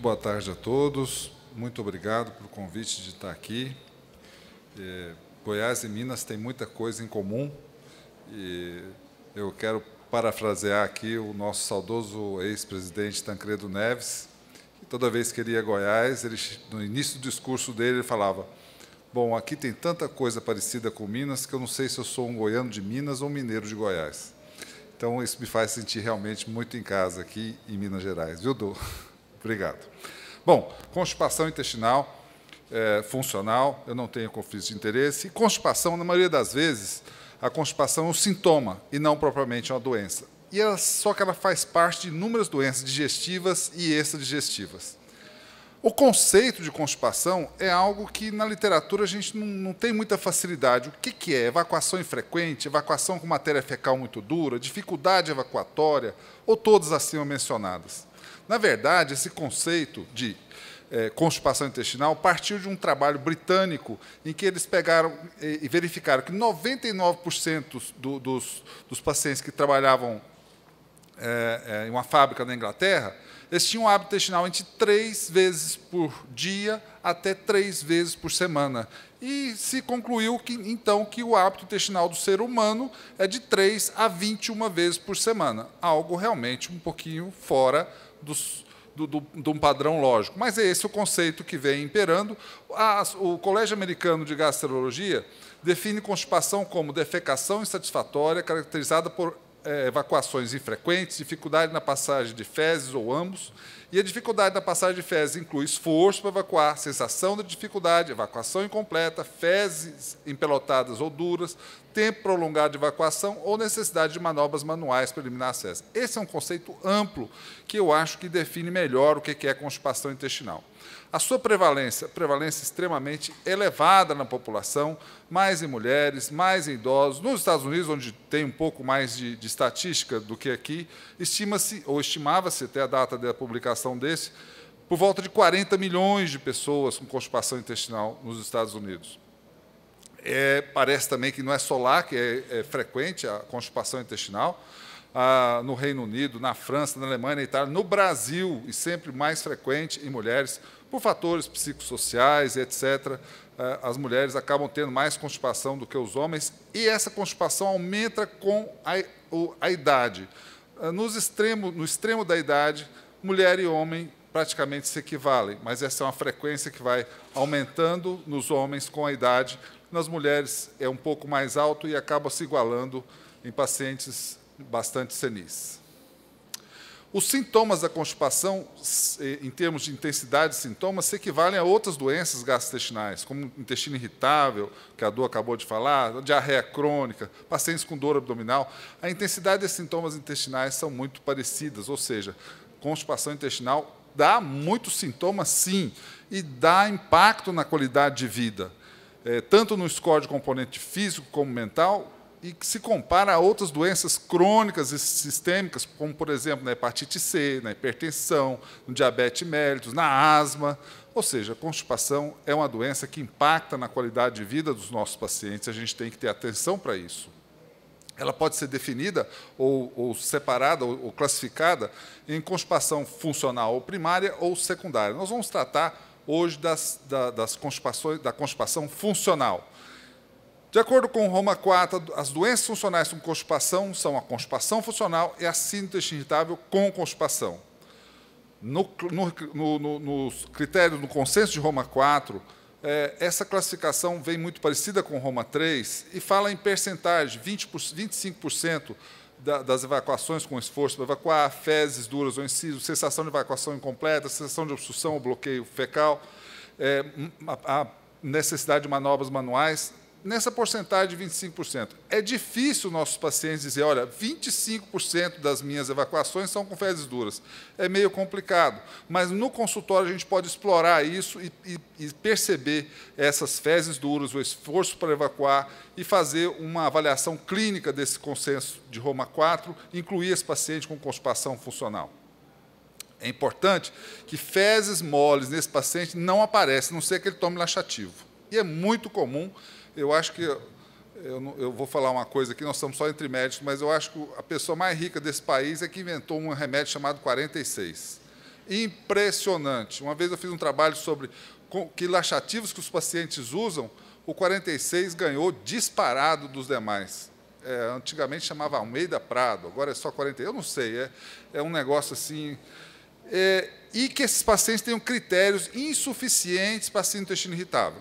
Muito boa tarde a todos. Muito obrigado pelo convite de estar aqui. É, Goiás e Minas têm muita coisa em comum e eu quero parafrasear aqui o nosso saudoso ex-presidente Tancredo Neves, que toda vez que ele ia a Goiás, ele, no início do discurso dele, ele falava: Bom, aqui tem tanta coisa parecida com Minas que eu não sei se eu sou um goiano de Minas ou um mineiro de Goiás. Então, isso me faz sentir realmente muito em casa aqui em Minas Gerais, viu, Dô? Obrigado. Bom, constipação intestinal é, funcional, eu não tenho conflito de interesse. E constipação, na maioria das vezes, a constipação é um sintoma e não propriamente uma doença. E ela, só que ela faz parte de inúmeras doenças digestivas e extradigestivas. O conceito de constipação é algo que na literatura a gente não, não tem muita facilidade. O que, que é? Evacuação infrequente, evacuação com matéria fecal muito dura, dificuldade evacuatória, ou todas assim mencionadas. Na verdade, esse conceito de é, constipação intestinal partiu de um trabalho britânico em que eles pegaram e, e verificaram que 99% do, dos, dos, pacientes que trabalhavam é, é, em uma fábrica na Inglaterra, eles tinham um hábito intestinal entre três vezes por dia até três vezes por semana. E se concluiu que então que o hábito intestinal do ser humano é de 3 a 21 vezes por semana, algo realmente um pouquinho fora dos, do, do, de um padrão lógico. Mas é esse o conceito que vem imperando. A, o Colégio Americano de Gastrologia define constipação como defecação insatisfatória caracterizada por é, evacuações infrequentes, dificuldade na passagem de fezes ou ambos. E a dificuldade na passagem de fezes inclui esforço para evacuar, sensação de dificuldade, evacuação incompleta, fezes empelotadas ou duras, tempo prolongado de evacuação ou necessidade de manobras manuais para eliminar acesso. fezes. Esse é um conceito amplo que eu acho que define melhor o que é constipação intestinal. A sua prevalência, prevalência extremamente elevada na população, mais em mulheres, mais em idosos. Nos Estados Unidos, onde tem um pouco mais de, de estatística do que aqui, estima-se, ou estimava-se até a data da publicação desse, por volta de 40 milhões de pessoas com constipação intestinal nos Estados Unidos. É, parece também que não é só lá que é, é frequente a constipação intestinal, ah, no Reino Unido, na França, na Alemanha, na Itália, no Brasil, e sempre mais frequente em mulheres, por fatores psicossociais, etc., eh, as mulheres acabam tendo mais constipação do que os homens, e essa constipação aumenta com a, a idade. Eh, nos extremo, no extremo da idade, mulher e homem praticamente se equivalem, mas essa é uma frequência que vai aumentando nos homens com a idade. Nas mulheres é um pouco mais alto e acaba se igualando em pacientes bastante senis. Os sintomas da constipação, eh, em termos de intensidade de sintomas, se equivalem a outras doenças gastrointestinais, como intestino irritável, que a dor acabou de falar, diarreia crônica, pacientes com dor abdominal. A intensidade desses sintomas intestinais são muito parecidas, ou seja, constipação intestinal dá muitos sintomas, sim, e dá impacto na qualidade de vida, eh, tanto no score de componente físico como mental, e que se compara a outras doenças crônicas e sistêmicas, como, por exemplo, na hepatite C, na hipertensão, no diabetes mellitus, na asma. Ou seja, a constipação é uma doença que impacta na qualidade de vida dos nossos pacientes, a gente tem que ter atenção para isso. Ela pode ser definida ou, ou separada ou, ou classificada em constipação funcional primária ou secundária. Nós vamos tratar hoje das, da, das constipações, da constipação funcional de acordo com Roma 4, as doenças funcionais com constipação são a constipação funcional e a síndrome intestinal com constipação. No, no, no, no, critério do consenso de Roma 4, é, essa classificação vem muito parecida com Roma 3 e fala em percentagem, 20 por, 25% da, das evacuações com esforço para evacuar, fezes duras ou incisos, sensação de evacuação incompleta, sensação de obstrução ou bloqueio fecal, é, a, a necessidade de manobras manuais, nessa porcentagem de 25%. É difícil nossos pacientes dizer, olha, 25% das minhas evacuações são com fezes duras. É meio complicado, mas no consultório a gente pode explorar isso e, e, e perceber essas fezes duras, o esforço para evacuar e fazer uma avaliação clínica desse consenso de Roma 4, incluir esse paciente com constipação funcional. É importante que fezes moles nesse paciente não apareçam, a não ser que ele tome laxativo. E é muito comum eu acho que eu, não, eu, vou falar uma coisa aqui, nós estamos só entre médicos, mas eu acho que a pessoa mais rica desse país é que inventou um remédio chamado 46. Impressionante. Uma vez eu fiz um trabalho sobre que laxativos que os pacientes usam, o 46 ganhou disparado dos demais. É, antigamente chamava Almeida Prado, agora é só 40, eu não sei, é, é um negócio assim. É, e que esses pacientes tenham critérios insuficientes para síndrome do intestino irritável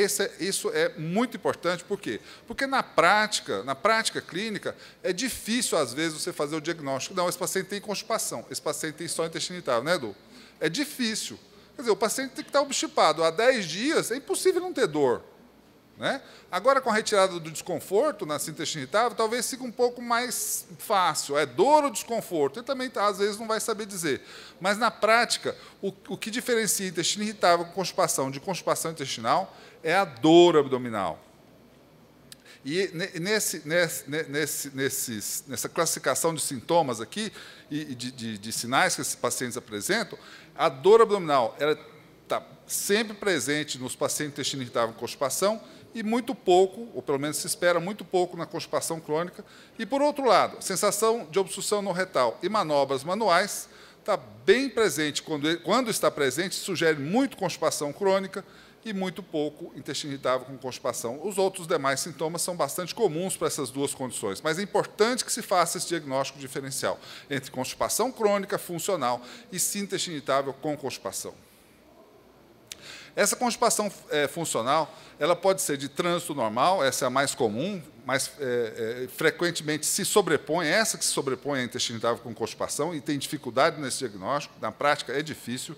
esse, é, isso é muito importante, por quê? Porque na prática, na prática clínica, é difícil, às vezes, você fazer o diagnóstico. Não, esse paciente tem constipação, esse paciente tem só intestino irritável, né, Edu? É difícil. Quer dizer, o paciente tem que estar obstipado. Há 10 dias é impossível não ter dor. Né? Agora, com a retirada do desconforto na síntese irritável, talvez fique um pouco mais fácil. É dor ou desconforto? Ele também, às vezes, não vai saber dizer. Mas, na prática, o, o que diferencia intestino irritável com constipação de constipação intestinal é a dor abdominal. E nesse, nesse, nesse, nessa classificação de sintomas aqui, e de, de, de, sinais que esses pacientes apresentam, a dor abdominal está sempre presente nos pacientes intestino irritável com constipação e muito pouco, ou pelo menos se espera muito pouco na constipação crônica. E, por outro lado, sensação de obstrução no retal e manobras manuais está bem presente. Quando, quando está presente, sugere muito constipação crônica e muito pouco intestino irritável com constipação. Os outros demais sintomas são bastante comuns para essas duas condições, mas é importante que se faça esse diagnóstico diferencial entre constipação crônica funcional e síntese irritável com constipação. Essa constipação é, funcional, ela pode ser de trânsito normal, essa é a mais comum, mas é, é, frequentemente se sobrepõe, essa que se sobrepõe à intestino irritável com constipação e tem dificuldade nesse diagnóstico, na prática é difícil.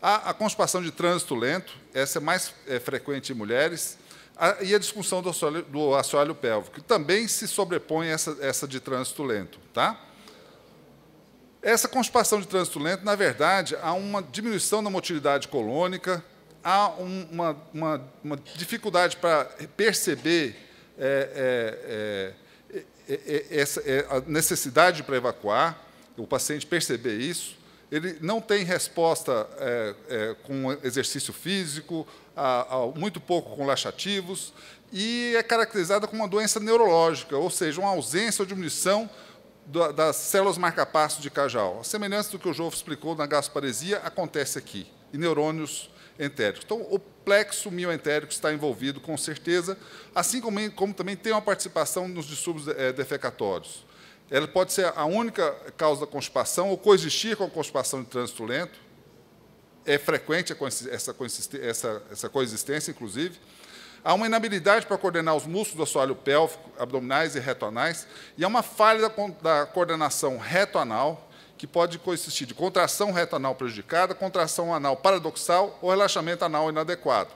A, a constipação de trânsito lento, essa é mais é, frequente em mulheres, a, e a disfunção do assoalho, do assoalho pélvico, também se sobrepõe essa, essa de trânsito lento. Tá? Essa constipação de trânsito lento, na verdade, há uma diminuição da motilidade colônica, há um, uma, uma, uma, dificuldade para perceber é, é, é, é, é essa, é, a necessidade para evacuar, o paciente perceber isso, ele não tem resposta é, é, com exercício físico, a, a, muito pouco com laxativos, e é caracterizada como uma doença neurológica, ou seja, uma ausência ou diminuição das células marcapasso de Cajal. A semelhança do que o João explicou na gasparesia acontece aqui, em neurônios entéricos. Então, o plexo mioentérico está envolvido, com certeza, assim como, como também tem uma participação nos distúrbios é, defecatórios. Ela pode ser a única causa da constipação ou coexistir com a constipação de trânsito lento. É frequente essa, essa, essa coexistência, inclusive. Há uma inabilidade para coordenar os músculos do assoalho pélvico, abdominais e retonais, e há uma falha da, da coordenação retoanal, que pode consistir de contração retoanal prejudicada, contração anal paradoxal ou relaxamento anal inadequado.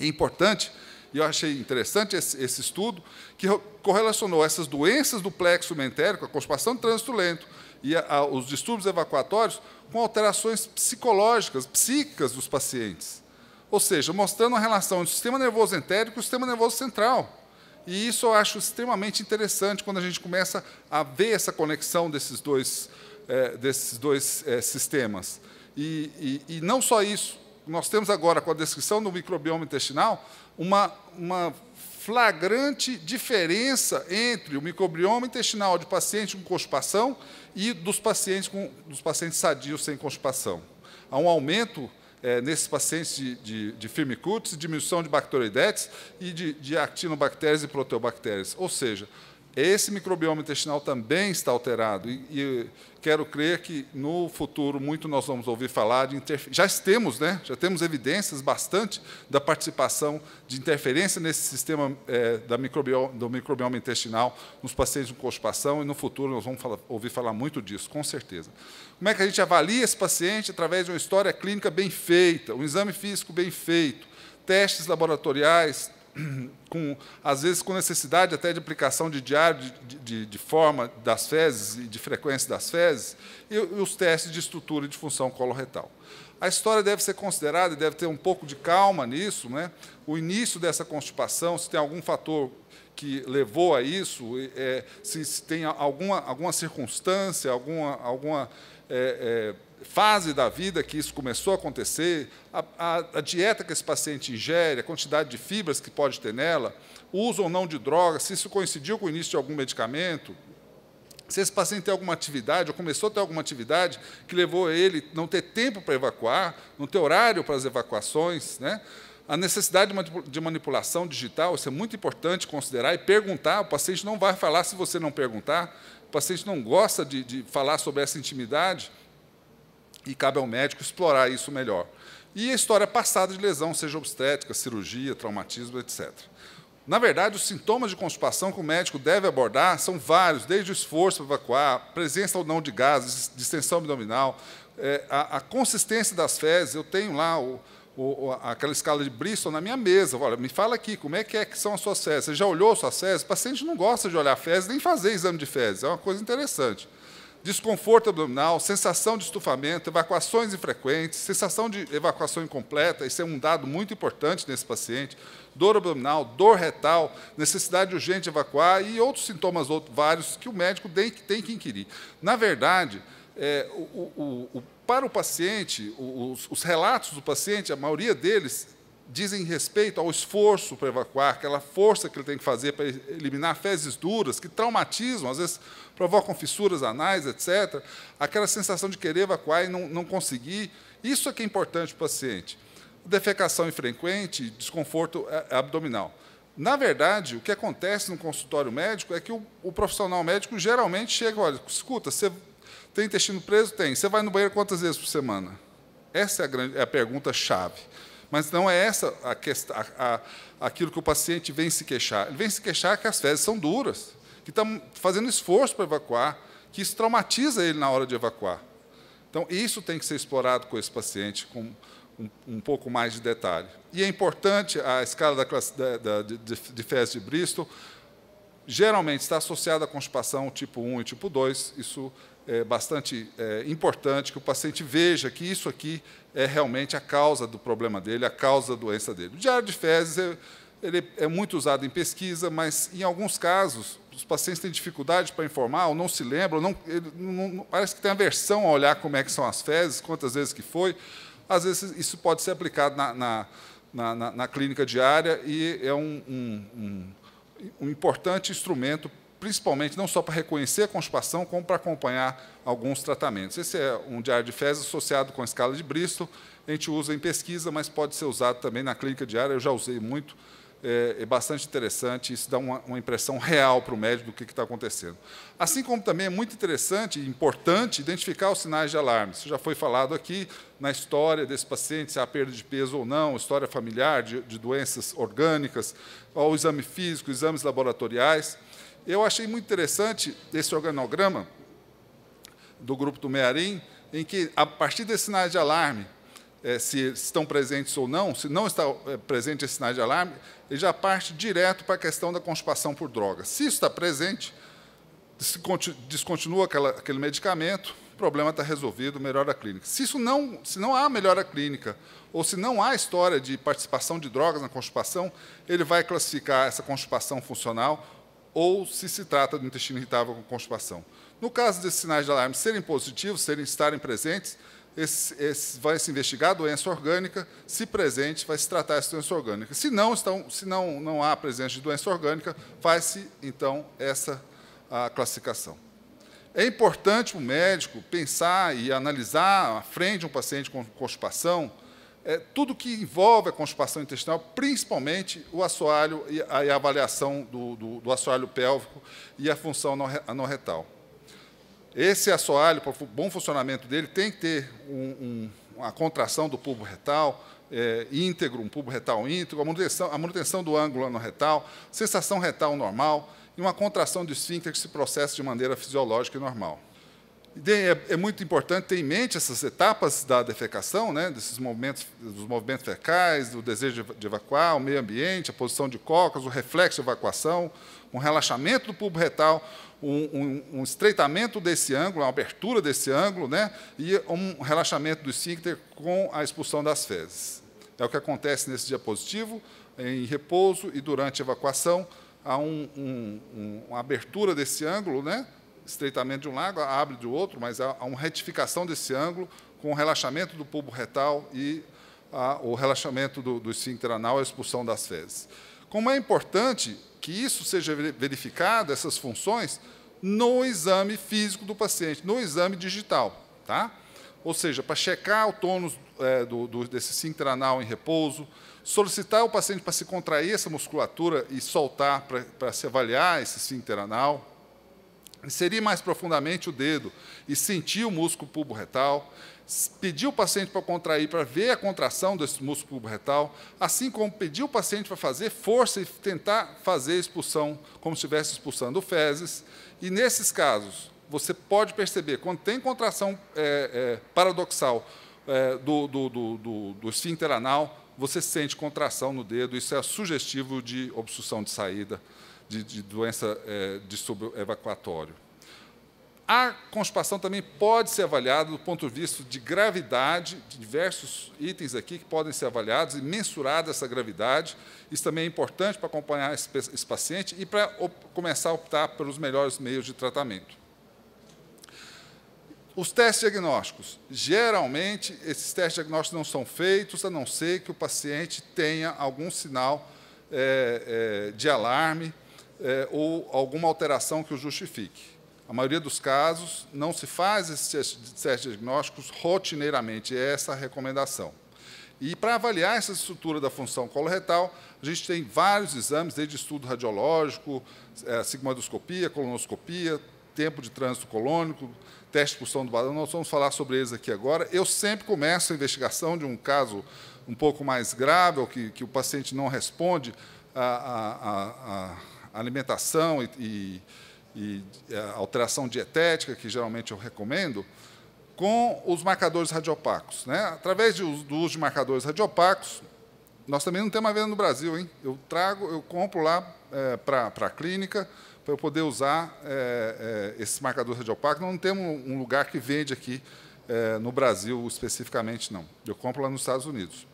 É importante, e eu achei interessante esse, esse estudo, que correlacionou essas doenças do plexo mentérico, a constipação do trânsito lento e a, a, os distúrbios evacuatórios, com alterações psicológicas, psíquicas dos pacientes. Ou seja, mostrando a relação entre o sistema nervoso entérico e o sistema nervoso central. E isso eu acho extremamente interessante quando a gente começa a ver essa conexão desses dois, é, desses dois é, sistemas. E, e, e não só isso, nós temos agora, com a descrição do microbioma intestinal, uma, uma flagrante diferença entre o microbioma intestinal de pacientes com constipação e dos pacientes, com, dos pacientes sadios sem constipação. Há um aumento é, nesses pacientes de, de, de firmicutes, diminuição de bacteroidetes e de, de actinobactérias e proteobactérias. Ou seja, esse microbioma intestinal também está alterado e, e quero crer que no futuro muito nós vamos ouvir falar de interferência. Já temos, né? Já temos evidências bastante da participação de interferência nesse sistema é, da microbioma, do microbioma intestinal nos pacientes com constipação e no futuro nós vamos falar, ouvir falar muito disso, com certeza. Como é que a gente avalia esse paciente através de uma história clínica bem feita, um exame físico bem feito, testes laboratoriais, com, às vezes, com necessidade até de aplicação de diário, de, de, de forma das fezes e de frequência das fezes, e, e os testes de estrutura e de função coloretal. A história deve ser considerada e deve ter um pouco de calma nisso, né? o início dessa constipação, se tem algum fator que levou a isso, é, se, se, tem alguma, alguma circunstância, alguma, alguma é, é, fase da vida que isso começou a acontecer, a, a, a, dieta que esse paciente ingere, a quantidade de fibras que pode ter nela, o uso ou não de drogas, se isso coincidiu com o início de algum medicamento, se esse paciente tem alguma atividade, ou começou a ter alguma atividade que levou a ele não ter tempo para evacuar, não ter horário para as evacuações, né? A necessidade de manipulação digital, isso é muito importante considerar e perguntar. O paciente não vai falar se você não perguntar. O paciente não gosta de, de falar sobre essa intimidade e cabe ao médico explorar isso melhor. E a história passada de lesão, seja obstétrica, cirurgia, traumatismo, etc. Na verdade, os sintomas de constipação que o médico deve abordar são vários, desde o esforço para evacuar, presença ou não de gases, distensão abdominal, é, a, a, consistência das fezes. Eu tenho lá o, o, aquela escala de Bristol na minha mesa. Olha, me fala aqui, como é que, é que são as suas fezes? Você já olhou suas fezes? O paciente não gosta de olhar fezes, nem fazer exame de fezes. É uma coisa interessante desconforto abdominal, sensação de estufamento, evacuações infrequentes, sensação de evacuação incompleta, isso é um dado muito importante nesse paciente, dor abdominal, dor retal, necessidade urgente de evacuar e outros sintomas outros, vários que o médico tem, tem que inquirir. Na verdade, é, o, o, o, para o paciente, os, os relatos do paciente, a maioria deles dizem respeito ao esforço para evacuar, aquela força que ele tem que fazer para eliminar fezes duras, que traumatizam, às vezes provocam fissuras anais, etc. Aquela sensação de querer evacuar e não, não conseguir. Isso é que é importante para o paciente. Defecação infrequente, desconforto é, é abdominal. Na verdade, o que acontece no consultório médico é que o, o profissional médico geralmente chega, olha, escuta, você tem intestino preso? Tem. Você vai no banheiro quantas vezes por semana? Essa é a, grande, é a pergunta chave. Mas não é essa a, a, aquilo que o paciente vem se queixar. Ele vem se queixar que as fezes são duras que está fazendo esforço para evacuar, que isso traumatiza ele na hora de evacuar. Então, isso tem que ser explorado com esse paciente com um, um pouco mais de detalhe. E é importante a escala da, classe, da, da de, de de Bristol, geralmente está associada à constipação tipo 1 e tipo 2. Isso é bastante é, importante que o paciente veja que isso aqui é realmente a causa do problema dele, a causa da doença dele. O diário de fezes é, ele é muito usado em pesquisa, mas em alguns casos os pacientes têm dificuldade para informar, ou não se lembram, não, ele, não, parece que tem aversão a olhar como é que são as fezes, quantas vezes que foi. Às vezes isso pode ser aplicado na, na, na, na, na clínica diária e é um, um, um, um importante instrumento, principalmente não só para reconhecer a constipação, como para acompanhar alguns tratamentos. Esse é um diário de fezes associado com a escala de Bristol, a gente usa em pesquisa, mas pode ser usado também na clínica diária, eu já usei muito, é, é bastante interessante, isso dá uma, uma impressão real para o médico do que está acontecendo. Assim como também é muito interessante e importante identificar os sinais de alarme. Isso já foi falado aqui na história desse paciente, se há perda de peso ou não, história familiar de, de doenças orgânicas, ou exame físico, exames laboratoriais. Eu achei muito interessante esse organograma do grupo do Mearim, em que, a partir desses sinais de alarme, é, se estão presentes ou não, se não está é, presente esse sinal de alarme, ele já parte direto para a questão da constipação por drogas. Se isso está presente, descontinua aquela, aquele medicamento, o problema está resolvido, melhora a clínica. Se, isso não, se não há melhora clínica, ou se não há história de participação de drogas na constipação, ele vai classificar essa constipação funcional ou se se trata do intestino irritável com constipação. No caso desses sinais de alarme serem positivos, serem estarem presentes, esse, esse, vai se investigar a doença orgânica, se presente, vai se tratar essa doença orgânica. Se não, estão, se não, não há presença de doença orgânica, faz-se, então, essa a classificação. É importante o médico pensar e analisar à frente de um paciente com constipação é, tudo que envolve a constipação intestinal, principalmente o assoalho e a, e a avaliação do, do, do, assoalho pélvico e a função anorretal. Esse assoalho, para o bom funcionamento dele, tem que ter um, um, uma contração do pulbo retal, é, íntegro, um pulbo retal íntegro, a manutenção, a manutenção do ângulo retal, sensação retal normal e uma contração do esfíncter que se processa de maneira fisiológica e normal. É, é muito importante ter em mente essas etapas da defecação, né, desses movimentos, dos movimentos fecais, do desejo de evacuar, o meio ambiente, a posição de cocas, o reflexo de evacuação, um relaxamento do pulbo retal, um, um, um, estreitamento desse ângulo, uma abertura desse ângulo, né, e um relaxamento do esfíncter com a expulsão das fezes. É o que acontece nesse diapositivo, em repouso e durante a evacuação, há um, uma abertura desse ângulo, né, estreitamento de um lado, abre do outro, mas há, há uma retificação desse ângulo com o relaxamento do pulbo retal e a, o relaxamento do, do esfíncter anal, a expulsão das fezes. Como é importante que isso seja verificado, essas funções, no exame físico do paciente, no exame digital. Tá? Ou seja, para checar o tônus é, do, do, desse sintranal em repouso, solicitar o paciente para se contrair essa musculatura e soltar para, para se avaliar esse sintranal, inserir mais profundamente o dedo e sentir o músculo pubo retal, pedir o paciente para contrair, para ver a contração desse músculo retal, assim como pedir o paciente para fazer força e tentar fazer a expulsão, como se estivesse expulsando fezes. E nesses casos, você pode perceber, quando tem contração é, é, paradoxal é, do, do, do, do esfíncter anal, você sente contração no dedo, isso é sugestivo de obstrução de saída, de, de doença é, de subevacuatório. A constipação também pode ser avaliada do ponto de vista de gravidade, de diversos itens aqui que podem ser avaliados e mensurada essa gravidade. Isso também é importante para acompanhar esse, esse paciente e para começar a optar pelos melhores meios de tratamento. Os testes diagnósticos. Geralmente, esses testes diagnósticos não são feitos, a não ser que o paciente tenha algum sinal é, é, de alarme é, ou alguma alteração que o justifique. A maioria dos casos não se faz esses testes diagnósticos rotineiramente, é essa a recomendação. E para avaliar essa estrutura da função coloretal, a gente tem vários exames, desde estudo radiológico, é, sigmoidoscopia, colonoscopia, tempo de trânsito colônico, teste de pulsão do balão. Nós vamos falar sobre eles aqui agora. Eu sempre começo a investigação de um caso um pouco mais grave, ou que, que o paciente não responde à alimentação e, e e é, alteração dietética, que geralmente eu recomendo, com os marcadores radiopacos. Né? Através de, do uso de marcadores radiopacos, nós também não temos uma venda no Brasil, hein? Eu trago, eu compro lá é, para a clínica para eu poder usar é, é, esses marcadores radiopacos. Não temos um lugar que vende aqui é, no Brasil especificamente, não. Eu compro lá nos Estados Unidos.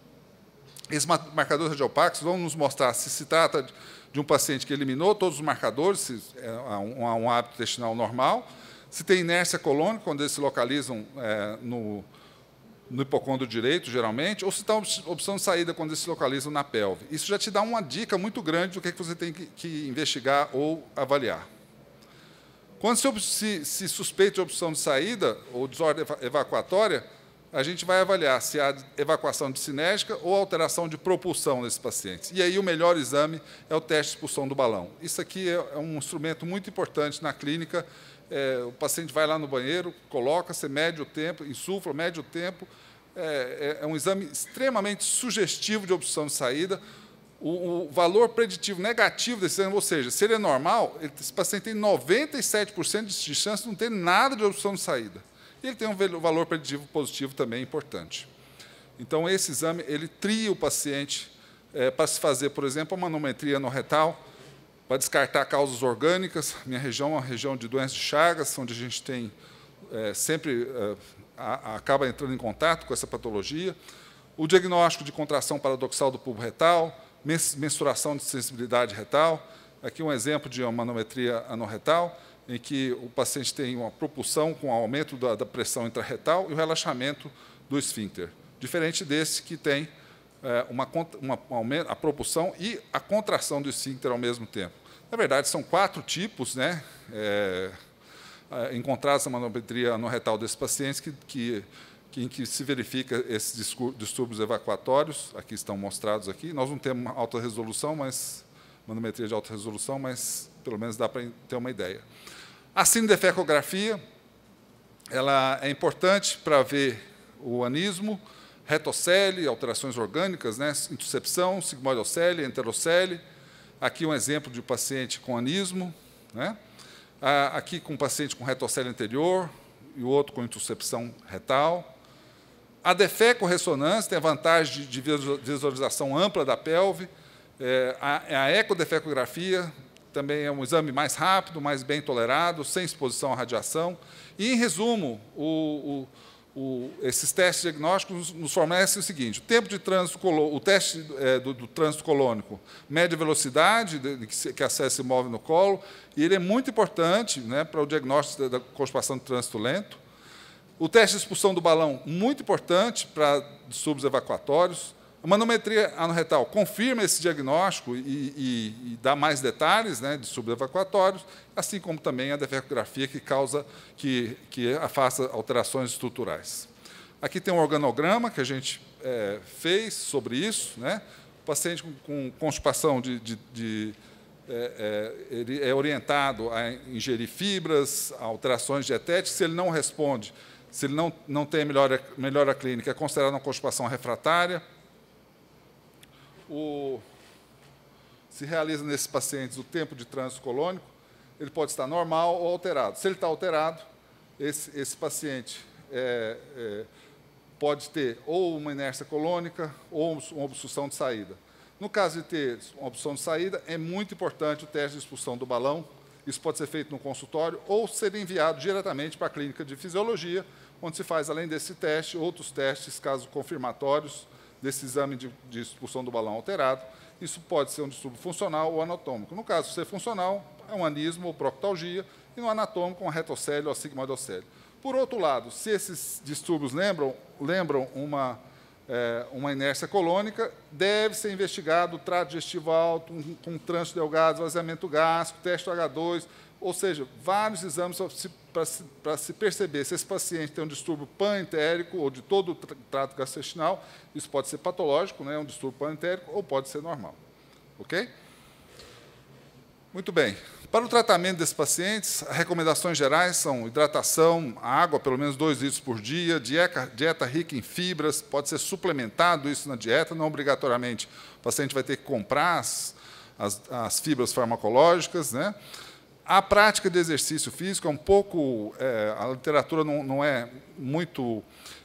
Esses marcadores radioopacos vão nos mostrar se se trata de um paciente que eliminou todos os marcadores, se é um, um hábito intestinal normal, se tem inércia colônica, quando eles se localizam é, no, no hipocôndrio direito, geralmente, ou se está opção de saída quando eles se localizam na pelve. Isso já te dá uma dica muito grande do que, é que você tem que, que, investigar ou avaliar. Quando se, se, se suspeita de opção de saída ou desordem evacuatória, a gente vai avaliar se há evacuação cinética ou alteração de propulsão nesses pacientes. E aí o melhor exame é o teste de expulsão do balão. Isso aqui é, é um instrumento muito importante na clínica. É, o paciente vai lá no banheiro, coloca, você mede o tempo, insufla, mede o tempo. É, é, é um exame extremamente sugestivo de obstrução de saída. O, o, valor preditivo negativo desse exame, ou seja, se ele é normal, esse paciente tem 97% de chance de não ter nada de obstrução de saída. Ele tem um valor preditivo positivo também importante. Então, esse exame, ele tria o paciente é, para se fazer, por exemplo, a manometria no retal, para descartar causas orgânicas. Minha região é uma região de doenças de Chagas, onde a gente tem é, sempre é, a, acaba entrando em contato com essa patologia. O diagnóstico de contração paradoxal do pulbo retal, mensuração de sensibilidade retal. Aqui um exemplo de uma manometria anorretal em que o paciente tem uma propulsão com aumento da, da pressão intraretal e o relaxamento do esfíncter. Diferente desse que tem é, uma, uma, a propulsão e a contração do esfíncter ao mesmo tempo. Na verdade, são quatro tipos né, é, é encontrados na manometria anorretal desses pacientes que, que em que se verifica esses distúrbios evacuatórios, aqui estão mostrados aqui. Nós não temos alta resolução, mas manometria de alta resolução, mas pelo menos dá para ter uma ideia. A cinedefecografia ela é importante para ver o anismo, retocele, alterações orgânicas, né, intercepção, sigmoidocele, enterocele. Aqui um exemplo de um paciente com anismo, né? aqui com um paciente com retocele anterior e o outro com intercepção retal. A defecoressonância tem a vantagem de visualização ampla da pelve, é, a, a ecodefecografia também é um exame mais rápido, mais bem tolerado, sem exposição à radiação. E, em resumo, o, o, o, esses testes diagnósticos nos fornecem o seguinte: o tempo de trânsito, o teste é, do, do, trânsito colônico mede a velocidade de, que, que a série move no colo, e ele é muito importante né, para o diagnóstico da, da constipação de trânsito lento. O teste de expulsão do balão, muito importante para subs evacuatórios. A manometria anorretal confirma esse diagnóstico e, e, e dá mais detalhes né, de subevacuatórios, assim como também a defecografia que causa, que, que afasta alterações estruturais. Aqui tem um organograma que a gente é, fez sobre isso. Né? O paciente com, com constipação de, de, de é, é, ele é orientado a ingerir fibras, a alterações dietéticas. Se ele não responde, se ele não, não tem melhora, melhora clínica, é considerado uma constipação refratária o, se realiza nesses pacientes o tempo de trânsito colônico, ele pode estar normal ou alterado. Se ele está alterado, esse, esse paciente é, é, pode ter ou uma inércia colônica ou uma obstrução de saída. No caso de ter uma obstrução de saída, é muito importante o teste de expulsão do balão. Isso pode ser feito no consultório ou ser enviado diretamente para a clínica de fisiologia, onde se faz, além desse teste, outros testes, casos confirmatórios, desse exame de, de expulsão do balão alterado. Isso pode ser um distúrbio funcional ou anatômico. No caso, ser funcional, é um anismo ou proctalgia, e no anatômico, um retocélio ou sigmoidocélio. Por outro lado, se esses distúrbios lembram, lembram uma, é, uma inércia colônica, deve ser investigado o trato digestivo alto, um, um trânsito delgado, esvaziamento gástrico, teste H2, ou seja, vários exames para se perceber se esse paciente tem um distúrbio panentérico ou de todo o trato gastrointestinal. Isso pode ser patológico, né, um distúrbio panentérico, ou pode ser normal. Ok? Muito bem. Para o tratamento desses pacientes, as recomendações gerais são hidratação, água, pelo menos 2 litros por dia, dieta, dieta, rica em fibras, pode ser suplementado isso na dieta, não obrigatoriamente o paciente vai ter que comprar as, as, as fibras farmacológicas, né? A prática de exercício físico é um pouco. É, a literatura não, não é muito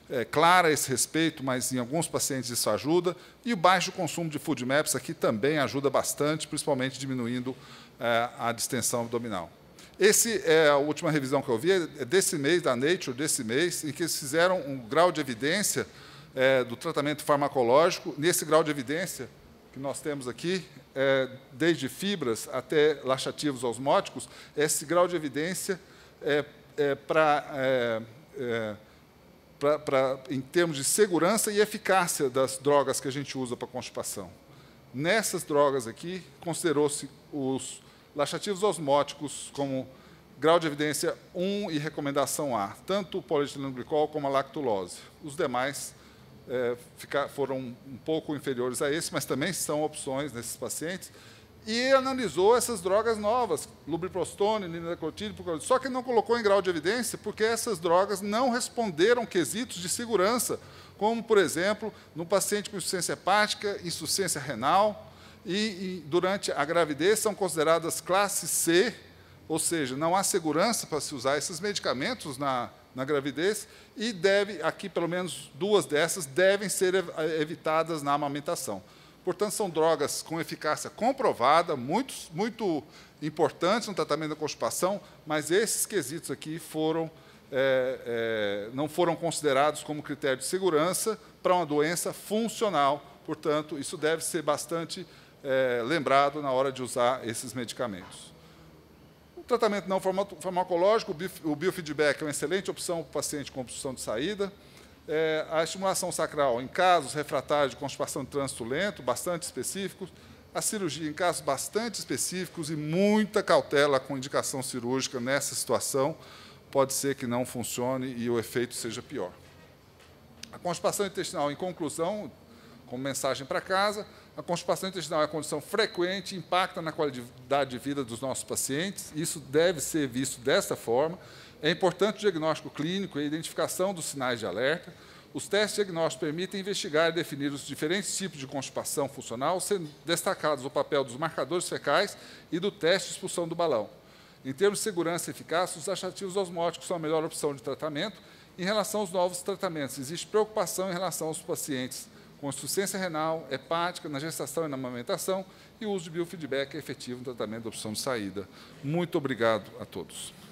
é, clara a esse respeito, mas em alguns pacientes isso ajuda. E o baixo consumo de food maps aqui também ajuda bastante, principalmente diminuindo é, a distensão abdominal. Esse é a última revisão que eu vi, é desse mês, da Nature, desse mês, em que eles fizeram um grau de evidência é, do tratamento farmacológico. Nesse grau de evidência que nós temos aqui, é, desde fibras até laxativos osmóticos, esse grau de evidência é, é para é, é, Pra, pra, em termos de segurança e eficácia das drogas que a gente usa para constipação. Nessas drogas aqui, considerou-se os laxativos osmóticos como grau de evidência 1 e recomendação A, tanto o polietilenglicol como a lactulose. Os demais é, ficar, foram um pouco inferiores a esse, mas também são opções nesses pacientes. E analisou essas drogas novas, lubiprostone, linaclotide, só que não colocou em grau de evidência porque essas drogas não responderam quesitos de segurança, como, por exemplo, no paciente com insuficiência hepática, insuficiência renal, e, e durante a gravidez são consideradas classe C, ou seja, não há segurança para se usar esses medicamentos na, na gravidez e deve, aqui pelo menos duas dessas, devem ser eh, evitadas na amamentação. Portanto, são drogas com eficácia comprovada, muito, muito importantes no tratamento da constipação, mas esses quesitos aqui foram, é, é, não foram considerados como critério de segurança para uma doença funcional. Portanto, isso deve ser bastante é, lembrado na hora de usar esses medicamentos tratamento não farmacológico, o biofeedback é uma excelente opção para o paciente com obstrução de saída. É, a estimulação sacral em casos refratários de constipação de trânsito lento, bastante específicos. A cirurgia em casos bastante específicos e muita cautela com indicação cirúrgica nessa situação. Pode ser que não funcione e o efeito seja pior. A constipação intestinal, em conclusão, como mensagem para casa, a constipação intestinal é uma condição frequente, impacta na qualidade de vida dos nossos pacientes, isso deve ser visto dessa forma. É importante o diagnóstico clínico e a identificação dos sinais de alerta. Os testes diagnósticos permitem investigar e definir os diferentes tipos de constipação funcional, sendo destacados o papel dos marcadores fecais e do teste de expulsão do balão. Em termos de segurança e eficácia, os achativos osmóticos são a melhor opção de tratamento. Em relação aos novos tratamentos, existe preocupação em relação aos pacientes com insuficiência renal, hepática, na gestação e na amamentação, e o uso de biofeedback é efetivo no tratamento da opção de saída. Muito obrigado a todos.